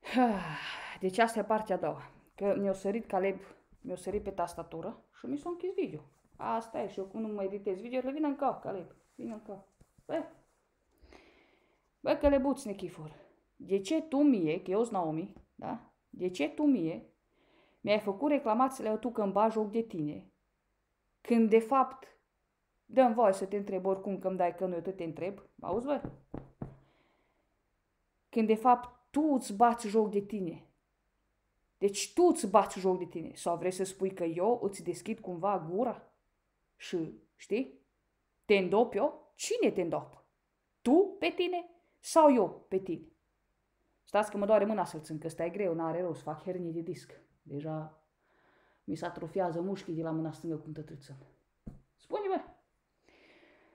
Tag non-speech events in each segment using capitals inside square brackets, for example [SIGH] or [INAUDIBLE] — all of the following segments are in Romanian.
[SIGHS] Deci asta e partea a doua. Că mi-a sărit Caleb, mi-a sărit pe tastatură și mi s-a închis video. Asta e și eu cum nu mai editez video, vine în cap, Caleb, vine în cap. Bă, bă Calebuț Nichifor, de ce tu mie, că eu sunt Naomi, da? De ce tu mie mi-ai făcut reclamațiile tu că îmi bagi joc de tine, când de fapt dăm voie să te întreb oricum că îmi dai că nu eu te întreb, auzi bă? Când de fapt tu îți bați joc de tine. Deci tu îți bați joc de tine. Sau vrei să spui că eu îți deschid cumva gura și, știi, te îndop eu? Cine te îndop? Tu pe tine sau eu pe tine? Stați că mă doare mâna să-l țin, că stai greu, n-are rost, fac hernie de disc. Deja mi se atrofiază mușchii de la mâna stângă cum tătrâță. Spune-mă!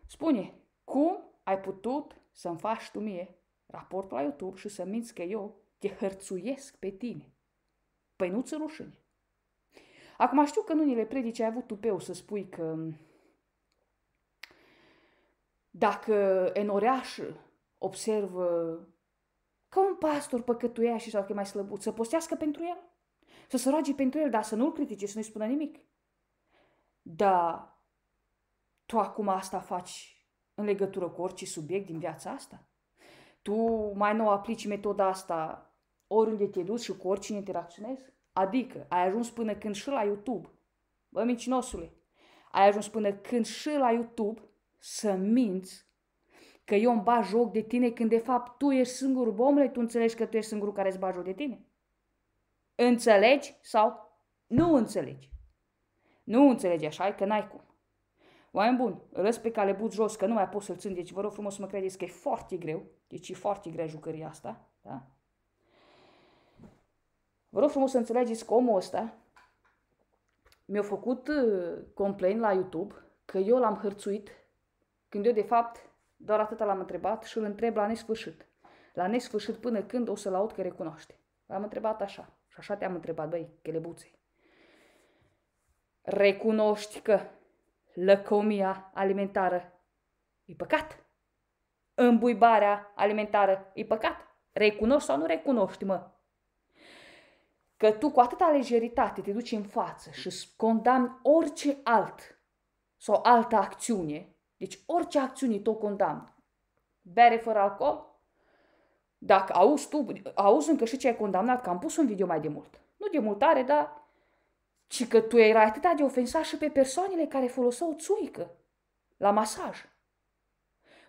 Spune, cum ai putut să-mi faci tu mie raport la YouTube și să minți că eu te hărțuiesc pe tine. Păi nu-ți rușine. Acum știu că în unele predici ai avut tupeu să spui că dacă în observă că un pastor păcătuia și sau că e mai slăbut, să postească pentru el, să se roage pentru el, dar să nu-l critique, să nu-i spună nimic. Dar tu acum asta faci în legătură cu orice subiect din viața asta? tu mai nou aplici metoda asta oriunde te duci și cu oricine interacționezi? Adică ai ajuns până când și la YouTube. Bă, mincinosule, ai ajuns până când și la YouTube să minți că eu îmi bag joc de tine când de fapt tu ești singurul, bă, omule, tu înțelegi că tu ești singurul care îți bag joc de tine? Înțelegi sau nu înțelegi? Nu înțelegi așa, că n-ai cum. Oameni buni, răs pe cale buți jos, că nu mai pot să-l țin, deci vă rog frumos să mă credeți că e foarte greu, deci e foarte grea jucăria asta, da? Vă rog frumos să înțelegeți că omul ăsta mi-a făcut uh, complain la YouTube că eu l-am hărțuit când eu de fapt doar atâta l-am întrebat și îl întreb la nesfârșit. La nesfârșit până când o să-l aud că recunoaște. L-am întrebat așa și așa te-am întrebat, băi, chelebuței. Recunoști că lăcomia alimentară e păcat. Îmbuibarea alimentară e păcat. Recunoști sau nu recunoști, mă? Că tu cu atâta lejeritate te duci în față și condamni orice alt sau altă acțiune, deci orice acțiune tu o condamni. Bere fără alcool, dacă auzi tu, auzi încă și ce ai condamnat, că am pus un video mai de mult. Nu de multare, dar ci că tu erai atât de ofensat și pe persoanele care foloseau țuică la masaj.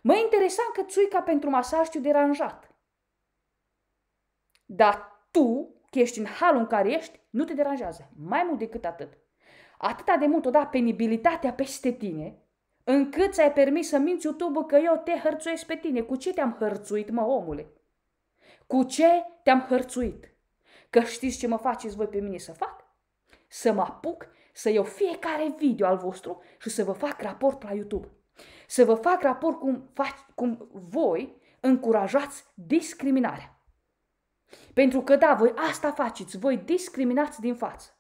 Mă interesa că țuica pentru masaj te deranjat. Dar tu, că ești în halul în care ești, nu te deranjează. Mai mult decât atât. Atâta de mult o da penibilitatea peste tine, încât ți-ai permis să minți YouTube că eu te hărțuiesc pe tine. Cu ce te-am hărțuit, mă, omule? Cu ce te-am hărțuit? Că știți ce mă faceți voi pe mine să fac? să mă apuc să iau fiecare video al vostru și să vă fac raport la YouTube. Să vă fac raport cum, faci, cum voi încurajați discriminarea. Pentru că da, voi asta faceți, voi discriminați din față.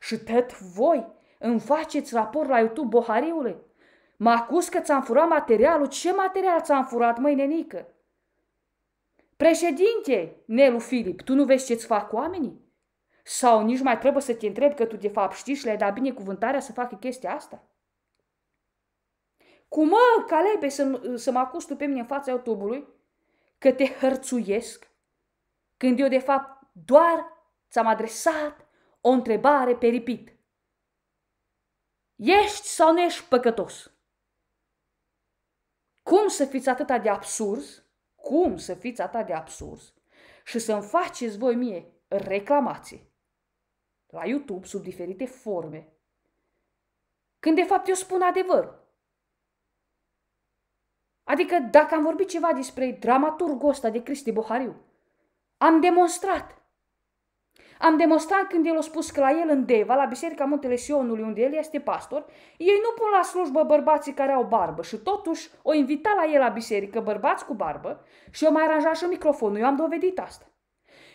Și tot voi îmi faceți raport la YouTube, bohariule. Mă acuz că ți-am furat materialul. Ce material ți-am furat, măi, nenică? Președinte, Nelu Filip, tu nu vezi ce-ți fac oamenii? Sau nici nu mai trebuie să te întrebi că tu de fapt știi și le-ai dat binecuvântarea să facă chestia asta. Cum mă, calebe, să, să mă acuz tu pe mine în fața autobului că te hărțuiesc când eu de fapt doar ți-am adresat o întrebare peripit. Ești sau nu ești păcătos? Cum să fiți atâta de absurzi? Cum să fiți atâta de absurzi? Și să-mi faceți voi mie reclamații la YouTube sub diferite forme. Când de fapt eu spun adevărul. Adică dacă am vorbit ceva despre dramaturgul ăsta de Cristi Bohariu, am demonstrat. Am demonstrat când el a spus că la el în Deva, la Biserica Muntele Sionului, unde el este pastor, ei nu pun la slujbă bărbații care au barbă și totuși o invita la el la biserică bărbați cu barbă și o mai aranja și microfonul. Eu am dovedit asta.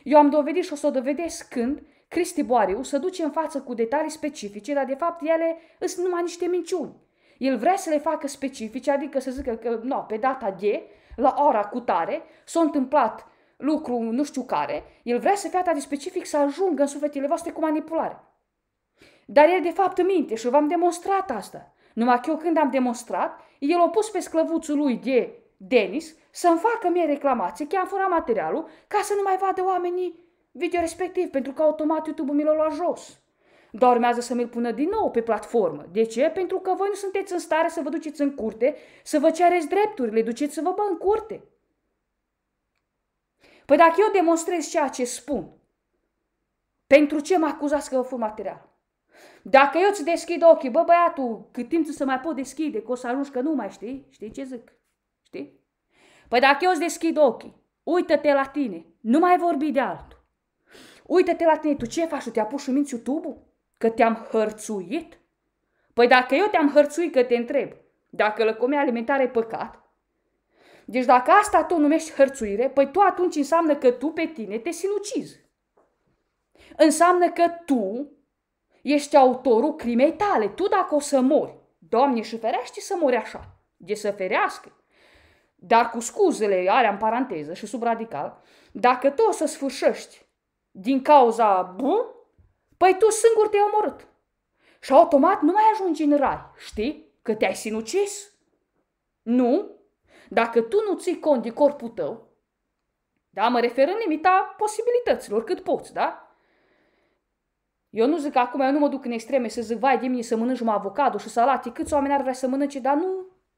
Eu am dovedit și o să o dovedesc când Cristi Boariu să duce în față cu detalii specifice, dar de fapt ele sunt numai niște minciuni. El vrea să le facă specifice, adică să zică că no, pe data de, la ora cu tare, s-a întâmplat lucru nu știu care, el vrea să fie atât de specific să ajungă în sufletele voastre cu manipulare. Dar el de fapt minte și v-am demonstrat asta. Numai că eu când am demonstrat, el a pus pe sclăvuțul lui de Denis să-mi facă mie reclamație, chiar am furat materialul, ca să nu mai vadă oamenii video respectiv, pentru că automat YouTube mi l-a luat jos. Dar urmează să mi-l pună din nou pe platformă. De ce? Pentru că voi nu sunteți în stare să vă duceți în curte, să vă cereți drepturile, duceți să vă bă în curte. Păi dacă eu demonstrez ceea ce spun, pentru ce mă acuzați că vă fur material? Dacă eu îți deschid ochii, bă băiatul, cât timp să mai pot deschide, că o să ajungi că nu mai știi, știi ce zic? Știi? Păi dacă eu îți deschid ochii, uită-te la tine, nu mai vorbi de altul. Uită-te la tine, tu ce faci? Tu te pus și minți YouTube-ul? Că te-am hărțuit? Păi dacă eu te-am hărțuit, că te întreb, dacă lăcomia alimentară e păcat, deci dacă asta tu numești hărțuire, păi tu atunci înseamnă că tu pe tine te sinucizi. Înseamnă că tu ești autorul crimei tale. Tu dacă o să mori, Doamne și ferește să mori așa, de să ferească. Dar cu scuzele alea în paranteză și subradical, dacă tu o să sfârșești din cauza bu, păi tu singur te-ai omorât. Și automat nu mai ajungi în rai, știi? Că te-ai sinucis. Nu. Dacă tu nu ții cont de corpul tău, da, mă refer în limita posibilităților, cât poți, da? Eu nu zic acum, eu nu mă duc în extreme să zic, vai de mine să mănânc un avocado și salate, câți oameni ar vrea să mănânce, dar nu,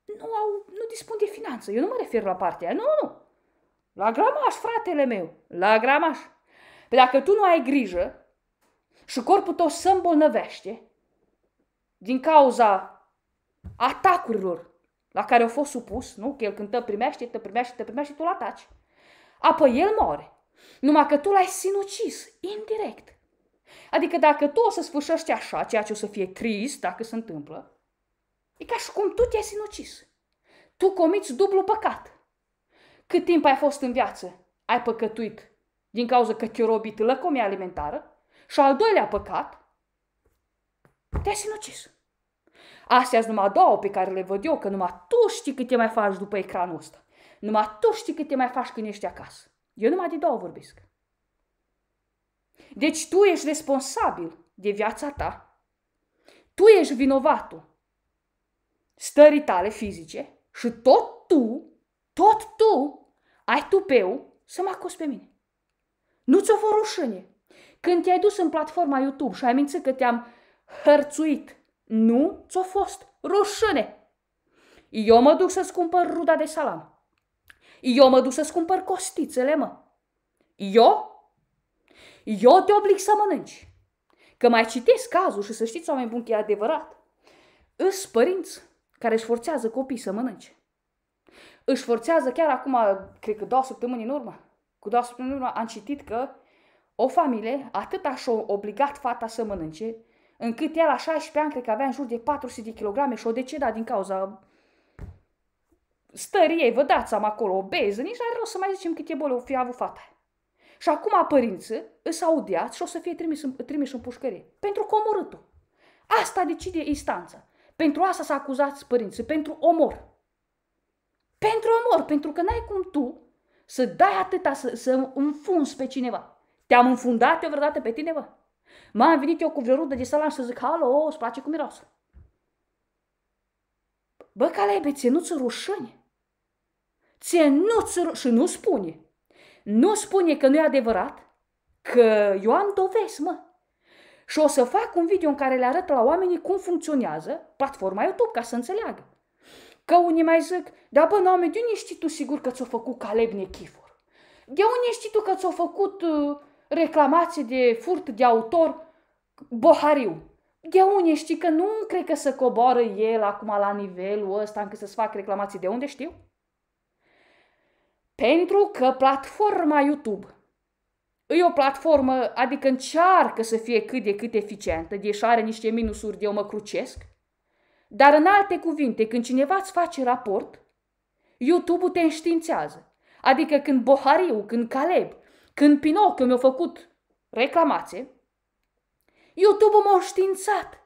nu, au, nu dispun de finanță. Eu nu mă refer la partea aia, nu, nu. La gramaș, fratele meu, la gramaș. Pe dacă tu nu ai grijă și corpul tău se îmbolnăvește din cauza atacurilor la care au fost supus, nu? Că el când te primește, te primește, te primește, tu-l ataci. Apoi el moare. Numai că tu l-ai sinucis, indirect. Adică dacă tu o să sfârșești așa, ceea ce o să fie trist dacă se întâmplă, e ca și cum tu te-ai sinucis. Tu comiți dublu păcat. Cât timp ai fost în viață, ai păcătuit din cauza că te robit lăcomia alimentară, și al doilea păcat, te-ai sinucis. Astea sunt numai două pe care le văd eu, că numai tu știi cât te mai faci după ecranul ăsta. Numai tu știi cât te mai faci când ești acasă. Eu numai de două vorbesc. Deci tu ești responsabil de viața ta. Tu ești vinovatul stării tale fizice și tot tu, tot tu, ai tupeu să mă acuzi pe mine. Nu ți-o fă rușine. Când te-ai dus în platforma YouTube și ai mințit că te-am hărțuit, nu ți-o fost rușine. Eu mă duc să-ți cumpăr ruda de salam. Eu mă duc să-ți cumpăr costițele, mă. Eu? Eu te oblig să mănânci. Că mai citesc cazul și să știți, oameni buni, că e adevărat. Îs părinți care își forțează copiii să mănânce. Își forțează chiar acum, cred că două săptămâni în urmă, cu doar săptămâni urmă am citit că o familie atât și-a obligat fata să mănânce, încât ea la 16 ani, cred că avea în jur de 400 de kilograme și o deceda din cauza stării ei, vă dați am acolo, obeză, nici n-are rost să mai zicem câte boli o fi avut fata. Și acum părință îs audiat și o să fie trimis în, trimis în pușcărie. Pentru că omorât Asta decide instanța. Pentru asta s-a acuzat părință. pentru omor. Pentru omor, pentru că n-ai cum tu să dai atâta, să, să înfunzi pe cineva. Te-am înfundat eu vreodată pe tine, bă? M-am venit eu cu vreo rudă de salam să zic, alo, îți place cum miroasă. Bă, că ție nu-ți rușine. Ție nu-ți Și nu spune. Nu spune că nu e adevărat, că eu am dovezi, mă. Și o să fac un video în care le arăt la oamenii cum funcționează platforma YouTube, ca să înțeleagă. Că unii mai zic, da bă, nume, de unde știi tu sigur că ți-o făcut Caleb Nechifor? De unde știi tu că ți-o făcut uh, reclamație de furt de autor Bohariu? De unde știi că nu cred că să coboară el acum la nivelul ăsta încât să-ți fac reclamații? De unde știu? Pentru că platforma YouTube e o platformă, adică încearcă să fie cât de cât eficientă, deși are niște minusuri de eu mă crucesc, dar în alte cuvinte, când cineva îți face raport, YouTube-ul te înștiințează. Adică când Bohariu, când Caleb, când Pinocchio mi au făcut reclamație, YouTube-ul m-a înștiințat.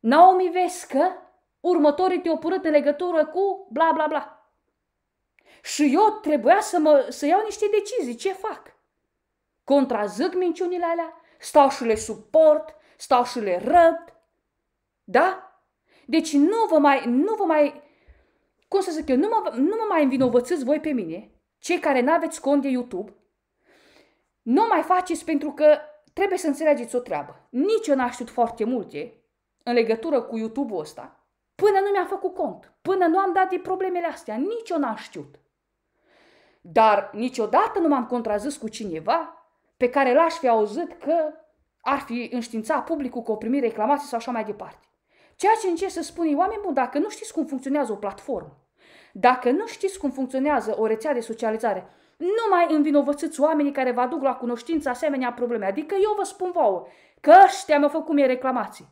Naomi, Vescă, următorii te-au purât în legătură cu bla bla bla. Și eu trebuia să, mă, să iau niște decizii. Ce fac? Contrazic minciunile alea? Stau și le suport? Stau și le răbd? Da? Deci nu vă mai, nu vă mai, cum să zic eu, nu mă, nu mă mai învinovățesc voi pe mine, cei care n-aveți cont de YouTube, nu mai faceți pentru că trebuie să înțelegeți o treabă. Nici eu n-am știut foarte multe în legătură cu YouTube-ul ăsta, până nu mi-am făcut cont, până nu am dat de problemele astea, nici eu n-am știut. Dar niciodată nu m-am contrazis cu cineva pe care l-aș fi auzit că ar fi înștiințat publicul că o primi reclamație sau așa mai departe. Ceea ce încerc să spun oameni buni, dacă nu știți cum funcționează o platformă, dacă nu știți cum funcționează o rețea de socializare, nu mai învinovățiți oamenii care vă aduc la cunoștință asemenea probleme. Adică eu vă spun vouă că ăștia mi-au făcut mie reclamații.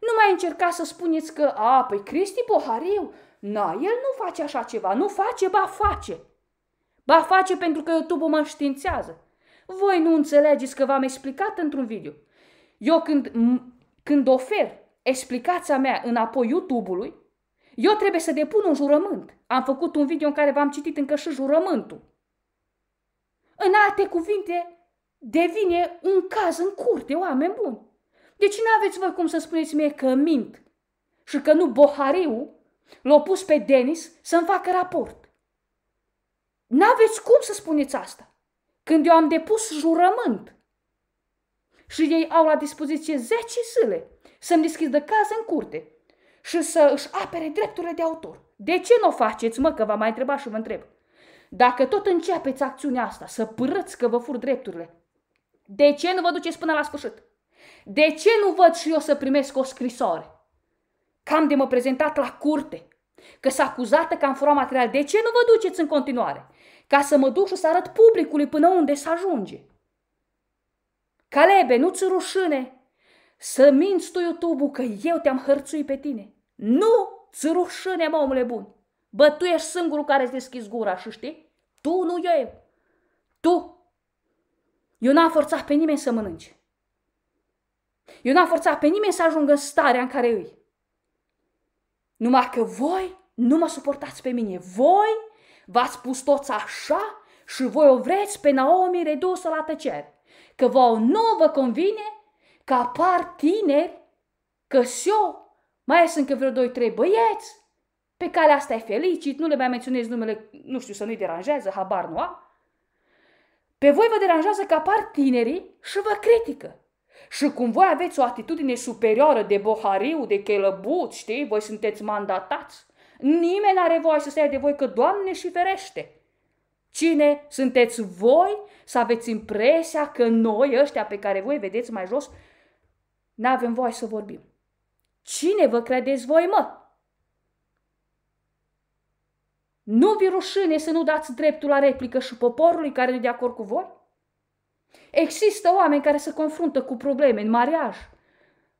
Nu mai încercați să spuneți că, a, păi Cristi Pohariu, na, el nu face așa ceva, nu face, ba face. Ba face pentru că YouTube-ul mă științează. Voi nu înțelegeți că v-am explicat într-un video. Eu când, când ofer explicația mea înapoi YouTube-ului, eu trebuie să depun un jurământ. Am făcut un video în care v-am citit încă și jurământul. În alte cuvinte, devine un caz în curte, oameni buni. Deci nu aveți voi cum să spuneți mie că mint și că nu Bohariu l-a pus pe Denis să-mi facă raport. N-aveți cum să spuneți asta. Când eu am depus jurământ și ei au la dispoziție 10 zile să-mi deschidă casă în curte și să își apere drepturile de autor. De ce nu o faceți, mă, că v-am mai întrebat și vă întreb? Dacă tot începeți acțiunea asta, să părăți că vă fur drepturile, de ce nu vă duceți până la sfârșit? De ce nu văd și eu să primesc o scrisoare? Cam de mă prezentat la curte, că s-a acuzată că am furat material. De ce nu vă duceți în continuare? Ca să mă duc și să arăt publicului până unde să ajunge. Calebe, nu-ți rușine să minți tu, youtube că eu te-am hărțuit pe tine. Nu! Ți rușine, mă, omule bun! Bă, tu ești singurul care îți deschis gura și știi? Tu, nu eu. Tu. Eu n-am forțat pe nimeni să mănânce. Eu n-am forțat pe nimeni să ajungă în starea în care îi. Numai că voi nu mă suportați pe mine. Voi v-ați pus toți așa și voi o vreți pe Naomi redusă la tăcere. Că vă nu vă convine că apar tineri, că eu mai sunt încă vreo doi, trei băieți, pe care asta e felicit, nu le mai menționez numele, nu știu, să nu-i deranjează, habar nu am. Pe voi vă deranjează că apar tinerii și vă critică. Și cum voi aveți o atitudine superioară de bohariu, de chelăbut, știi, voi sunteți mandatați. Nimeni nu are voie să se ia de voi că Doamne și ferește. Cine sunteți voi să aveți impresia că noi, ăștia pe care voi vedeți mai jos, N-avem voie să vorbim. Cine vă credeți voi, mă? Nu vi rușine să nu dați dreptul la replică și poporului care nu de acord cu voi? Există oameni care se confruntă cu probleme în mariaj,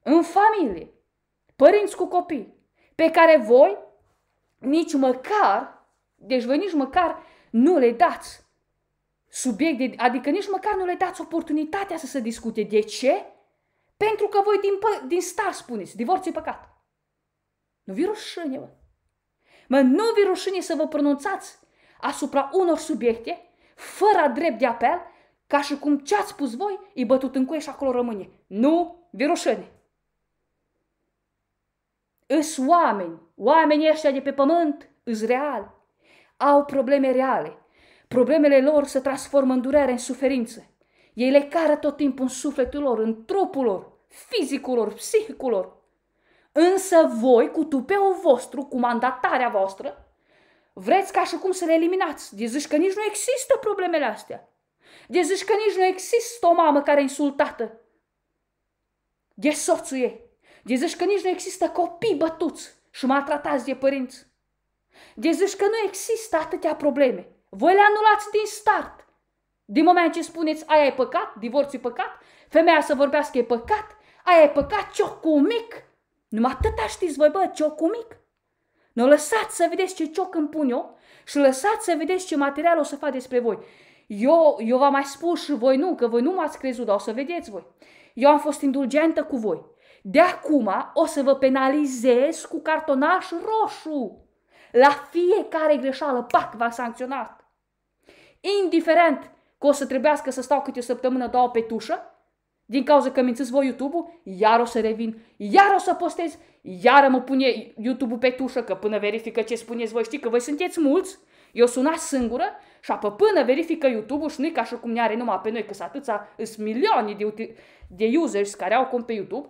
în familie, părinți cu copii, pe care voi nici măcar, deci voi nici măcar nu le dați subiect, de, adică nici măcar nu le dați oportunitatea să se discute. De ce? Pentru că voi din, din star spuneți, divorț e păcat. Nu vi rușine, mă. mă nu vi rușine să vă pronunțați asupra unor subiecte, fără drept de apel, ca și cum ce ați spus voi, e bătut în cuie și acolo rămâne. Nu vi rușine. Îs oameni, oamenii ăștia de pe pământ, îs real, au probleme reale. Problemele lor se transformă în durere, în suferință. Ei le cară tot timpul în sufletul lor, în trupul lor, fizicul lor, psihicul lor. Însă voi, cu tupeul vostru, cu mandatarea voastră, vreți ca și cum să le eliminați. De deci zici că nici nu există problemele astea. De deci zici că nici nu există o mamă care e insultată de soțul ei. De deci zici că nici nu există copii bătuți și maltratați de părinți. De zici că nu există atâtea probleme. Voi le anulați din start. Din moment ce spuneți aia e păcat, divorțul e păcat, femeia să vorbească e păcat, aia e păcat, ciocul mic. Numai atâta știți voi, bă, ciocul mic. Nu lăsați să vedeți ce cioc îmi pun eu și lăsați să vedeți ce material o să fac despre voi. Eu, eu v-am mai spus și voi nu, că voi nu m-ați crezut, dar o să vedeți voi. Eu am fost indulgentă cu voi. De acum o să vă penalizez cu cartonaș roșu. La fiecare greșeală, pac, v-am sancționat. Indiferent că o să trebuiască să stau câte o săptămână, două pe tușă, din cauza că mințiți voi YouTube-ul, iar o să revin, iar o să postez, iar mă pune YouTube-ul pe tușă, că până verifică ce spuneți voi, știi că voi sunteți mulți, eu suna singură și apă până verifică YouTube-ul și nu ca și cum ne are numai pe noi, că atâția sunt milioane de, de users care au cont pe YouTube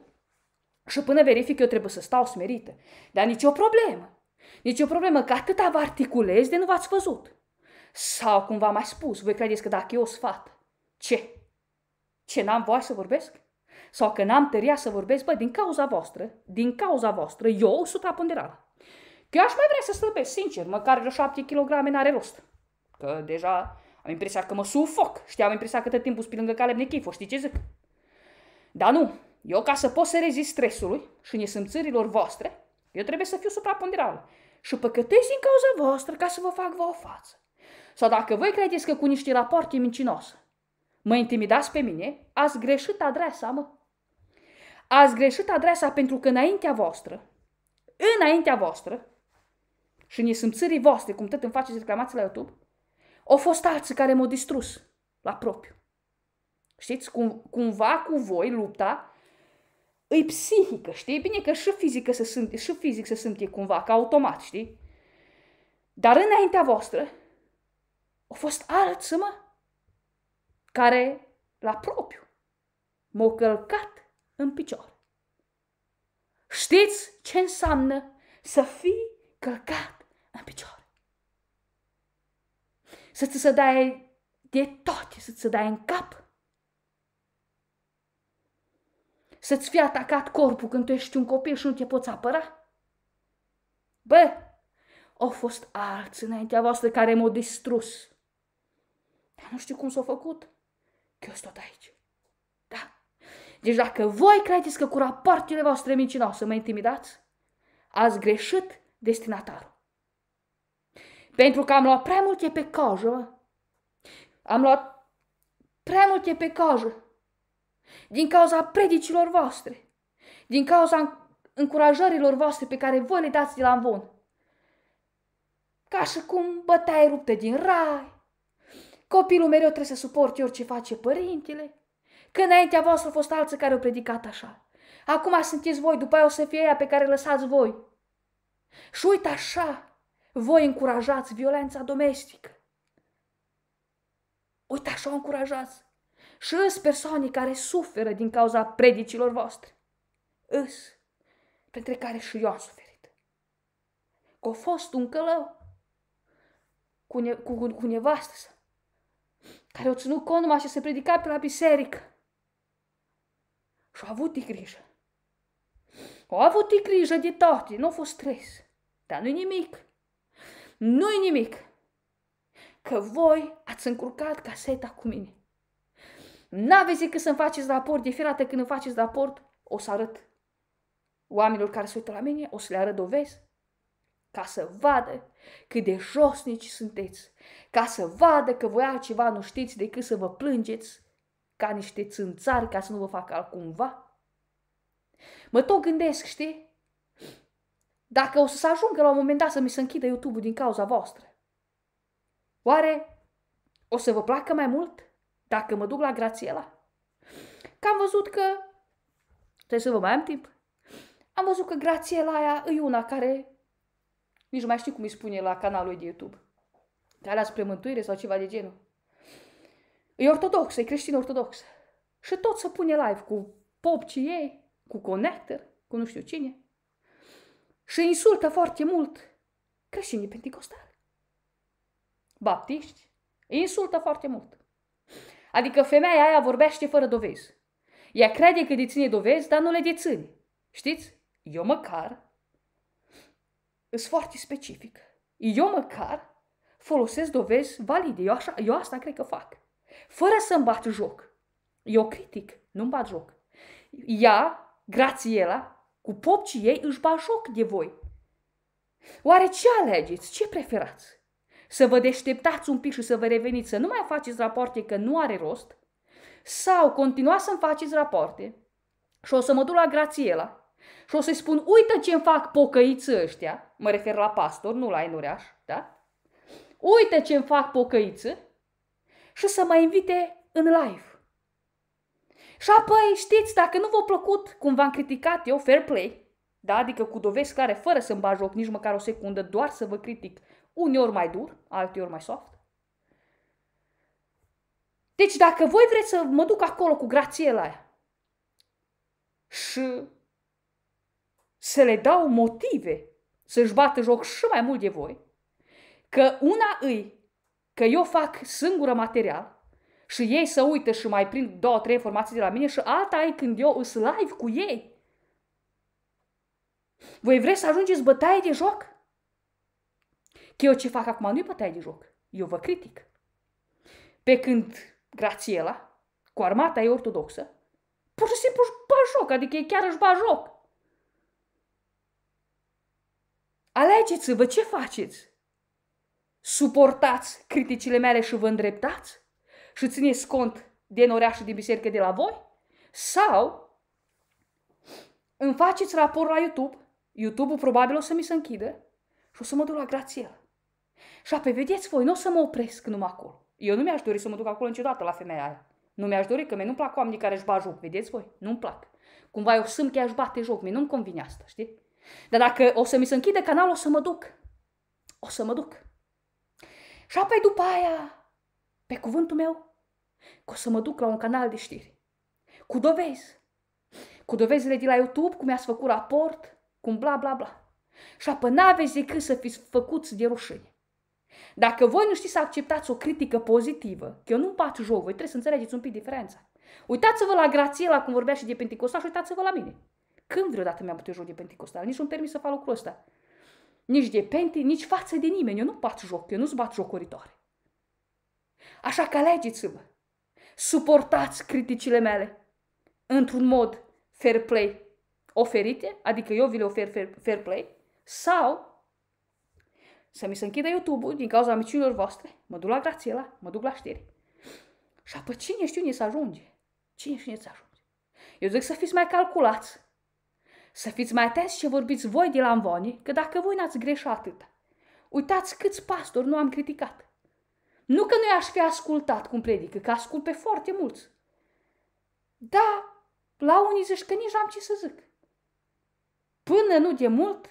și până verific eu trebuie să stau smerită. Dar nicio problemă. Nici o problemă, că atâta vă articulez de nu v-ați văzut. Sau cum v-am mai spus, voi credeți că dacă eu sfat, ce? Ce, n-am voie să vorbesc? Sau că n-am tăria să vorbesc? Bă, din cauza voastră, din cauza voastră, eu 100 ponderală. Că eu aș mai vrea să slăbesc, sincer, măcar de 7 kg n-are rost. Că deja am impresia că mă sufoc. Știi, am impresia că tot timpul spui lângă Caleb Nechifo, știi ce zic? Dar nu, eu ca să pot să rezist stresului și nesâmțărilor voastre, eu trebuie să fiu supraponderal. Și păcătesc din cauza voastră ca să vă fac vă o față. Sau dacă voi credeți că cu niște rapoarte mincinos, mă intimidați pe mine, ați greșit adresa, mă. Ați greșit adresa pentru că înaintea voastră, înaintea voastră, și țării voastre, cum tot îmi faceți reclamații la YouTube, au fost alții care m-au distrus la propriu. Știți, cum, cumva cu voi lupta îi psihică, știi? Bine că și, fizică se sunt, și fizic se simte cumva, ca automat, știi? Dar înaintea voastră, au fost alții, mă, care, la propriu, m-au călcat în picioare. Știți ce înseamnă să fii călcat în picioare? Să ți se dai de tot, să ți se dai în cap. Să-ți fie atacat corpul când tu ești un copil și nu te poți apăra. Bă, au fost alții înaintea voastră care m-au distrus. Dar nu știu cum s-a făcut. Că eu sunt tot aici. Da? Deci dacă voi credeți că cu rapoartele voastre mincinoase mă intimidați, ați greșit destinatarul. Pentru că am luat prea multe pe cajă, Am luat prea multe pe cajă. Din cauza predicilor voastre. Din cauza încurajărilor voastre pe care voi le dați de la învon. Ca și cum bătaie rupte din rai, Copilul mereu trebuie să suporte orice face părintele. Că înaintea voastră au fost alții care au predicat așa. Acum sunteți voi, după aia o să fie aia pe care lăsați voi. Și uite așa, voi încurajați violența domestică. Uite așa o încurajați. Și îs persoane care suferă din cauza predicilor voastre. Îs, pentru care și eu am suferit. Că a fost un călău cu, ne, cu, cu, cu nevastă care au ținut cont numai și se predica pe la biserică. Și au avut de grijă. Au avut de grijă de toate, nu au fost stres. Dar nu-i nimic. Nu-i nimic. Că voi ați încurcat caseta cu mine. N-aveți decât să-mi faceți raport. De fiecare dată când îmi faceți raport, o să arăt oamenilor care se uită la mine, o să le arăt dovezi ca să vadă cât de josnici sunteți, ca să vadă că voi altceva nu știți decât să vă plângeți ca niște țânțari ca să nu vă facă altcumva? Mă tot gândesc, știi? Dacă o să ajungă la un moment dat să mi se închidă YouTube-ul din cauza voastră, oare o să vă placă mai mult dacă mă duc la Grațiela? Că am văzut că... Trebuie să vă mai am timp. Am văzut că Grațiela aia e una care nici nu mai știu cum îi spune la canalul de YouTube. Care spre mântuire sau ceva de genul. E ortodoxă, e creștin ortodox. Și tot să pune live cu popcii ei, cu connector, cu nu știu cine. Și insultă foarte mult creștinii pentecostali. Baptiști insultă foarte mult. Adică femeia aia vorbește fără dovezi. Ea crede că deține dovezi, dar nu le deține. Știți? Eu măcar sunt foarte specific. Eu măcar folosesc dovezi valide. Eu, așa, eu asta cred că fac. Fără să-mi bat joc. Eu critic, nu-mi bat joc. Ea, Grațiela, cu popcii ei își bat joc de voi. Oare ce alegeți? Ce preferați? Să vă deșteptați un pic și să vă reveniți, să nu mai faceți rapoarte că nu are rost? Sau continuați să-mi faceți rapoarte și o să mă duc la Grațiela și o să-i spun, uite ce îmi fac pocăiță ăștia, mă refer la pastor, nu la enuriaș, da? Uite ce îmi fac pocăiță și să mă invite în live. Și apoi, știți, dacă nu v-a plăcut cum v-am criticat eu, fair play, da? adică cu dovezi clare, fără să-mi bag joc nici măcar o secundă, doar să vă critic, uneori mai dur, alteori mai soft. Deci dacă voi vreți să mă duc acolo cu grație la aia și să le dau motive să-și bată joc și mai mult de voi, că una îi că eu fac singură material și ei să uită și mai prind două, trei informații de la mine și alta e când eu îs live cu ei. Voi vreți să ajungeți bătaie de joc? Că eu ce fac acum nu-i bătaie de joc. Eu vă critic. Pe când Grațiela, cu armata ei ortodoxă, pur și simplu își joc, adică e chiar își joc. Alegeți-vă ce faceți. Suportați criticile mele și vă îndreptați? Și țineți cont de norea și de biserică de la voi? Sau îmi faceți raport la YouTube, YouTube-ul probabil o să mi se închidă și o să mă duc la grațiel. Și apoi, vedeți voi, nu o să mă opresc numai acolo. Eu nu mi-aș dori să mă duc acolo niciodată la femeia aia. Nu mi-aș dori, că mie nu-mi plac oamenii care își bat joc, vedeți voi? Nu-mi plac. Cumva eu sunt că aș bate joc, mie nu-mi convine asta, știi? Dar dacă o să mi se închide canalul, o să mă duc. O să mă duc. Și apoi după aia, pe cuvântul meu, că o să mă duc la un canal de știri. Cu dovezi. Cu dovezile de la YouTube, cum mi-ați făcut raport, cum bla bla bla. Și apoi n-aveți decât să fiți făcuți de rușine. Dacă voi nu știți să acceptați o critică pozitivă, că eu nu-mi bat joc, voi trebuie să înțelegeți un pic diferența. Uitați-vă la Grațiela cum vorbea și de Pentecostal și uitați-vă la mine. Când vreodată mi-am putut joc de pentecostal? Nici nu-mi permis să fac lucrul ăsta. Nici de pente, nici față de nimeni. Eu nu bat joc, eu nu-ți bat jocoritoare. Așa că alegeți-vă. Suportați criticile mele într-un mod fair play oferite, adică eu vi le ofer fair, fair play, sau să mi se închidă YouTube-ul din cauza amiciunilor voastre, mă duc la Grațiela, mă duc la știri. Și apoi cine știu unde să ajunge? Cine știu unde să ajunge? Eu zic să fiți mai calculați. Să fiți mai atenți ce vorbiți voi de la învoni, că dacă voi n-ați greșit atât. Uitați câți pastori nu am criticat. Nu că nu i-aș fi ascultat cum predică, că ascult pe foarte mulți. Da, la unii zici că nici am ce să zic. Până nu de mult,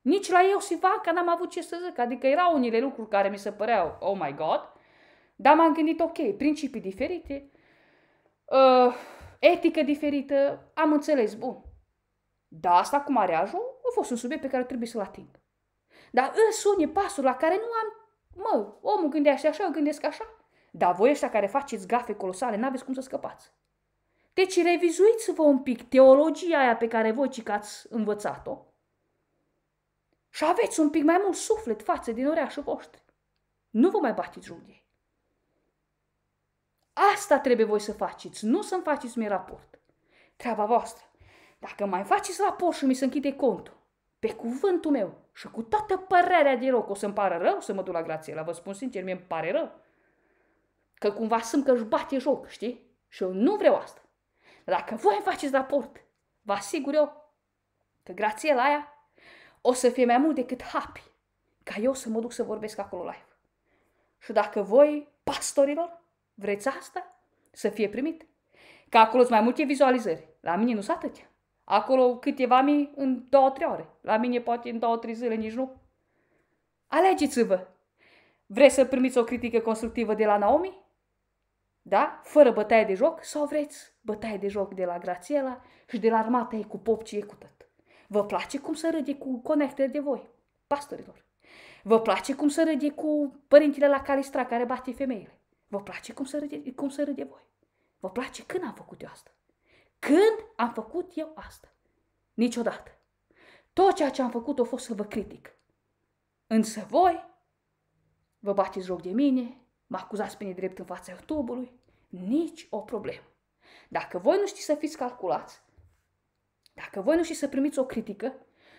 nici la eu și că n-am avut ce să zic. Adică erau unele lucruri care mi se păreau, oh my god, dar m-am gândit, ok, principii diferite, uh, etică diferită, am înțeles, bun. Dar asta cu mariajul a fost un subiect pe care trebuie să-l ating. Dar îți une pasul la care nu am... Mă, omul gândește așa, eu gândesc așa. Dar voi ăștia care faceți gafe colosale, n-aveți cum să scăpați. Deci revizuiți-vă un pic teologia aia pe care voi că ați învățat-o și aveți un pic mai mult suflet față din oreașul voștri. Nu vă mai bateți joc ei. Asta trebuie voi să faceți, nu să-mi faceți mie raport. Treaba voastră. Dacă mai faceți la poș și mi se închide contul, pe cuvântul meu și cu toată părerea de rău, că o să-mi pară rău să mă duc la grație, la vă spun sincer, mie îmi pare rău. Că cumva sunt că își bate joc, știi? Și eu nu vreau asta. Dacă voi faceți raport, vă asigur eu că grație la aia o să fie mai mult decât happy ca eu să mă duc să vorbesc acolo live. Și dacă voi, pastorilor, vreți asta, să fie primit, că acolo sunt mai multe vizualizări. La mine nu s-a atâtea. Acolo câteva mii în două, trei ore. La mine poate în două, trei zile, nici nu. Alegeți-vă! Vreți să primiți o critică constructivă de la Naomi? Da? Fără bătaie de joc? Sau vreți bătaie de joc de la Grațiela și de la armata ei cu popcii cu tot. Vă place cum să râde cu conecte de voi, pastorilor? Vă place cum să râde cu părintele la calistra care bate femeile? Vă place cum să râde, cum să râde voi? Vă place când am făcut eu asta? Când am făcut eu asta? Niciodată. Tot ceea ce am făcut a fost să vă critic. Însă voi vă bateți joc de mine, mă acuzați pe drept în fața YouTube-ului, nici o problemă. Dacă voi nu știți să fiți calculați, dacă voi nu știți să primiți o critică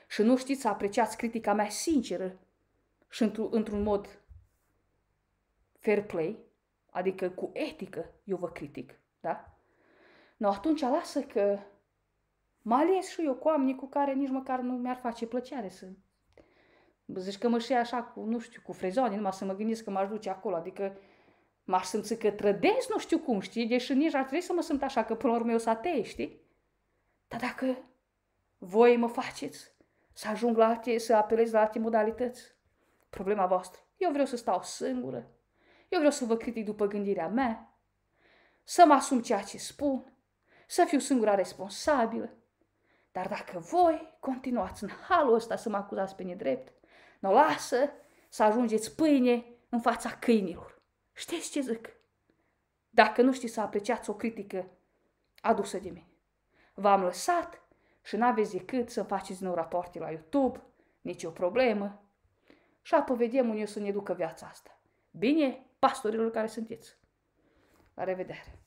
și nu știți să apreciați critica mea sinceră și într-un, într-un mod fair play, adică cu etică, eu vă critic, da? No, atunci lasă că mă ales și eu cu oameni cu care nici măcar nu mi-ar face plăcere să... Zici că mă și așa cu, nu știu, cu frezoane, numai să mă gândesc că m-aș duce acolo, adică m-aș simți că trădesc, nu știu cum, știi? Deși nici ar trebui să mă simt așa, că până la urmă eu să atei, știi? Dar dacă voi mă faceți să ajung la alte, să apelez la alte modalități, problema voastră. Eu vreau să stau singură, eu vreau să vă critic după gândirea mea, să mă asum ceea ce spun, să fiu singura responsabilă. Dar dacă voi continuați în halul ăsta să mă acuzați pe nedrept, nu lasă să ajungeți pâine în fața câinilor. Știți ce zic? Dacă nu știți să apreciați o critică adusă de mine. V-am lăsat și n-aveți decât să faceți nou rapoarte la YouTube, nicio problemă. Și apoi vedem unde o să ne ducă viața asta. Bine, pastorilor care sunteți. La revedere!